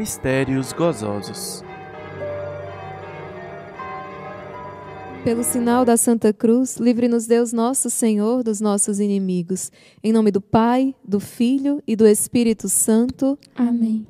Mistérios Gozosos. Pelo sinal da Santa Cruz, livre-nos Deus Nosso Senhor dos nossos inimigos. Em nome do Pai, do Filho e do Espírito Santo. Amém.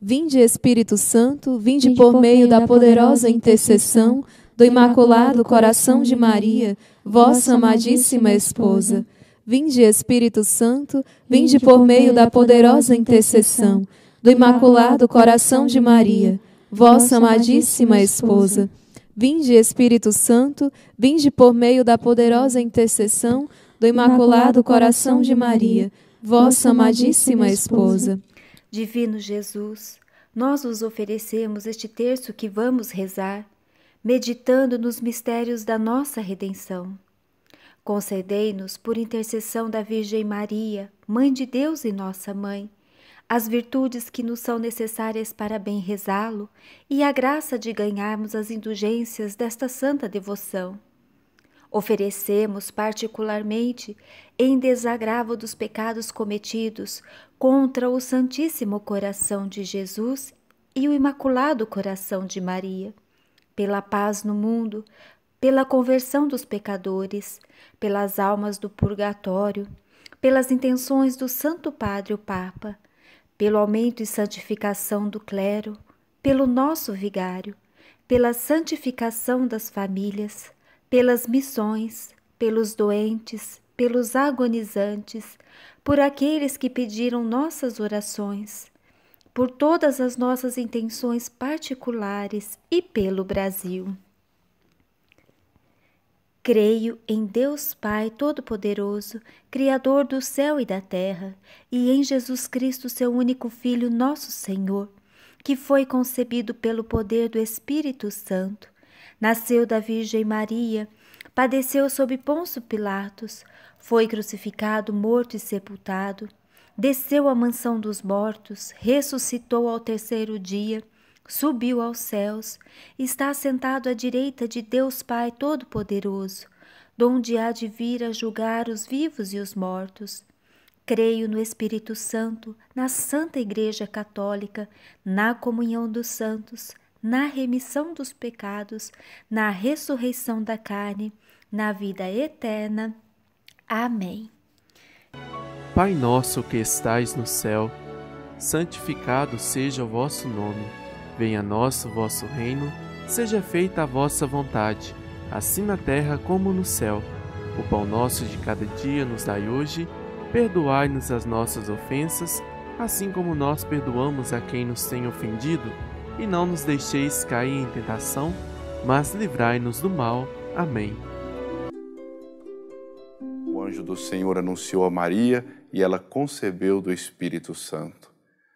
Vinde, Espírito Santo, vinde, vinde por, por, meio da, da poderosa intercessão do Imaculado Coração de Maria, vossa amadíssima esposa. Vinde, Espírito Santo, vinde, vinde por meio da poderosa intercessão do Imaculado Coração de Maria, vossa amadíssima esposa. Vinde, Espírito Santo, vinde por meio da poderosa intercessão do Imaculado Coração de Maria, vossa amadíssima esposa. Divino Jesus, nós vos oferecemos este terço que vamos rezar, meditando nos mistérios da nossa redenção. Concedei-nos, por intercessão da Virgem Maria, Mãe de Deus e nossa Mãe, as virtudes que nos são necessárias para bem rezá-lo e a graça de ganharmos as indulgências desta santa devoção. Oferecemos, particularmente, em desagravo dos pecados cometidos contra o Santíssimo Coração de Jesus e o Imaculado Coração de Maria, pela paz no mundo, pela conversão dos pecadores, pelas almas do purgatório, pelas intenções do Santo Padre o Papa pelo aumento e santificação do clero, pelo nosso vigário, pela santificação das famílias, pelas missões, pelos doentes, pelos agonizantes, por aqueles que pediram nossas orações, por todas as nossas intenções particulares e pelo Brasil. Creio em Deus Pai Todo-Poderoso, Criador do céu e da terra, e em Jesus Cristo, seu único Filho, nosso Senhor, que foi concebido pelo poder do Espírito Santo. Nasceu da Virgem Maria, padeceu sob Pôncio Pilatos, foi crucificado, morto e sepultado, desceu à mansão dos mortos, ressuscitou ao terceiro dia subiu aos céus, está sentado à direita de Deus Pai Todo-Poderoso, donde há de vir a julgar os vivos e os mortos. Creio no Espírito Santo, na Santa Igreja Católica, na comunhão dos santos, na remissão dos pecados, na ressurreição da carne, na vida eterna. Amém. Pai nosso que estais no céu, santificado seja o vosso nome. Venha a nós o vosso reino, seja feita a vossa vontade, assim na terra como no céu. O pão nosso de cada dia nos dai hoje, perdoai-nos as nossas ofensas, assim como nós perdoamos a quem nos tem ofendido, e não nos deixeis cair em tentação, mas livrai-nos do mal. Amém. O anjo do Senhor anunciou a Maria e ela concebeu do Espírito Santo.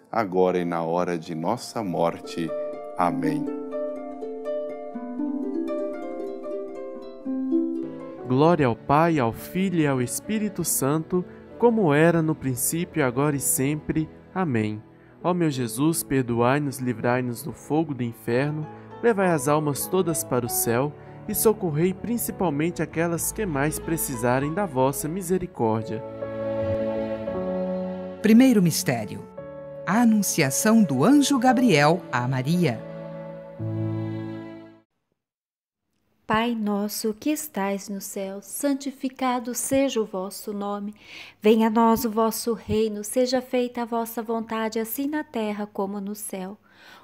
agora e na hora de nossa morte. Amém. Glória ao Pai, ao Filho e ao Espírito Santo, como era no princípio, agora e sempre. Amém. Ó meu Jesus, perdoai-nos, livrai-nos do fogo do inferno, levai as almas todas para o céu e socorrei principalmente aquelas que mais precisarem da vossa misericórdia. Primeiro mistério a anunciação do anjo Gabriel a Maria. Pai nosso que estais no céu, santificado seja o vosso nome. Venha a nós o vosso reino, seja feita a vossa vontade, assim na terra como no céu.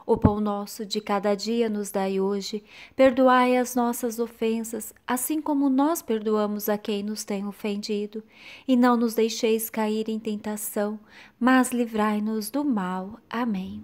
O pão nosso de cada dia nos dai hoje, perdoai as nossas ofensas, assim como nós perdoamos a quem nos tem ofendido, e não nos deixeis cair em tentação, mas livrai-nos do mal. Amém.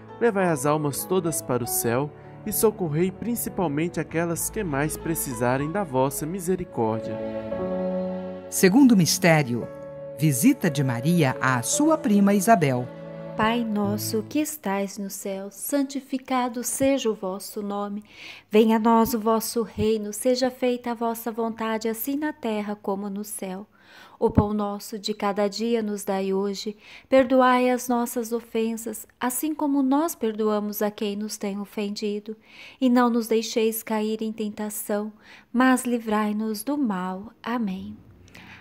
levai as almas todas para o céu e socorrei principalmente aquelas que mais precisarem da vossa misericórdia. Segundo mistério, visita de Maria à sua prima Isabel. Pai nosso que estais no céu, santificado seja o vosso nome. Venha a nós o vosso reino, seja feita a vossa vontade, assim na terra como no céu. O pão nosso de cada dia nos dai hoje. Perdoai as nossas ofensas, assim como nós perdoamos a quem nos tem ofendido. E não nos deixeis cair em tentação, mas livrai-nos do mal. Amém.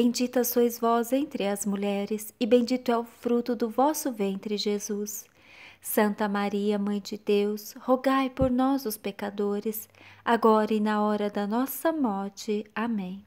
Bendita sois vós entre as mulheres, e bendito é o fruto do vosso ventre, Jesus. Santa Maria, Mãe de Deus, rogai por nós, os pecadores, agora e na hora da nossa morte. Amém.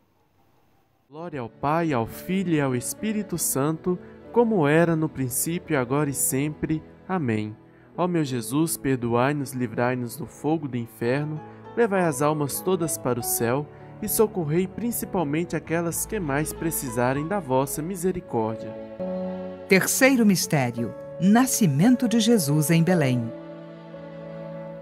Glória ao Pai, ao Filho e ao Espírito Santo, como era no princípio, agora e sempre. Amém. Ó meu Jesus, perdoai-nos, livrai-nos do fogo do inferno, levai as almas todas para o céu e socorrei principalmente aquelas que mais precisarem da vossa misericórdia. Terceiro mistério: Nascimento de Jesus em Belém.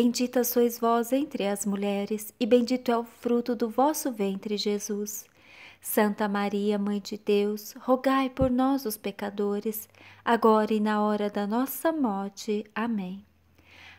Bendita sois vós entre as mulheres, e bendito é o fruto do vosso ventre, Jesus. Santa Maria, Mãe de Deus, rogai por nós, os pecadores, agora e na hora da nossa morte. Amém.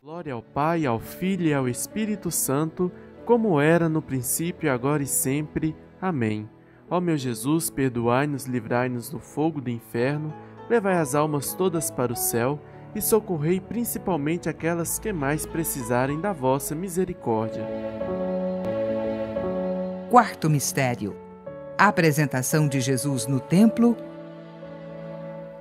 Glória ao Pai, ao Filho e ao Espírito Santo, como era no princípio, agora e sempre. Amém. Ó meu Jesus, perdoai-nos, livrai-nos do fogo do inferno, levai as almas todas para o céu e socorrei principalmente aquelas que mais precisarem da vossa misericórdia. Quarto mistério. A apresentação de Jesus no templo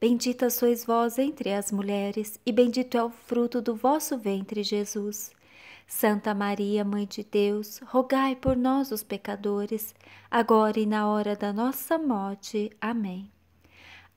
Bendita sois vós entre as mulheres, e bendito é o fruto do vosso ventre, Jesus. Santa Maria, Mãe de Deus, rogai por nós, os pecadores, agora e na hora da nossa morte. Amém.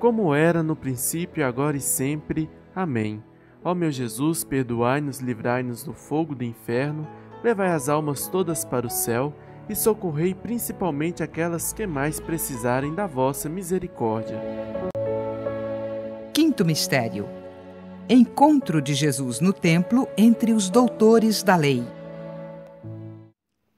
como era no princípio, agora e sempre. Amém. Ó meu Jesus, perdoai-nos, livrai-nos do fogo do inferno, levai as almas todas para o céu e socorrei principalmente aquelas que mais precisarem da vossa misericórdia. Quinto mistério: Encontro de Jesus no templo entre os doutores da lei.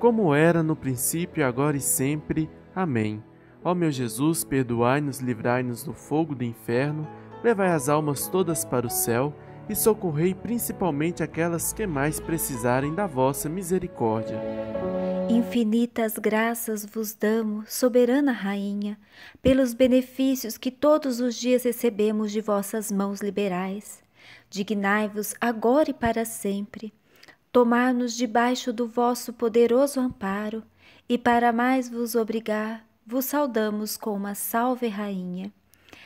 como era no princípio, agora e sempre. Amém. Ó meu Jesus, perdoai-nos, livrai-nos do fogo do inferno, levai as almas todas para o céu e socorrei principalmente aquelas que mais precisarem da vossa misericórdia. Infinitas graças vos damos, soberana Rainha, pelos benefícios que todos os dias recebemos de vossas mãos liberais. Dignai-vos agora e para sempre tomar-nos debaixo do vosso poderoso amparo e para mais vos obrigar, vos saudamos com uma salve rainha.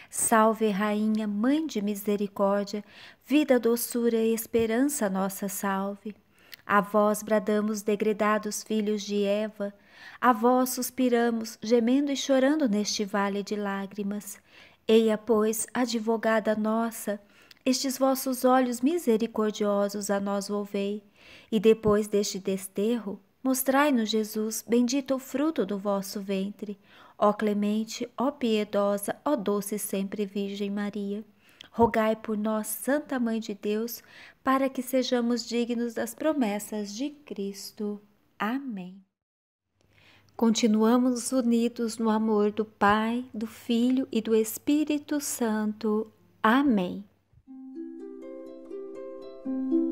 Salve rainha, mãe de misericórdia, vida, doçura e esperança nossa salve. A vós bradamos degredados filhos de Eva, a vós suspiramos, gemendo e chorando neste vale de lágrimas. Eia, pois, advogada nossa, estes vossos olhos misericordiosos a nós volvei, e depois deste desterro, mostrai-nos Jesus, bendito o fruto do vosso ventre. Ó clemente, ó piedosa, ó doce sempre Virgem Maria. Rogai por nós, Santa Mãe de Deus, para que sejamos dignos das promessas de Cristo. Amém. Continuamos unidos no amor do Pai, do Filho e do Espírito Santo. Amém. Thank you.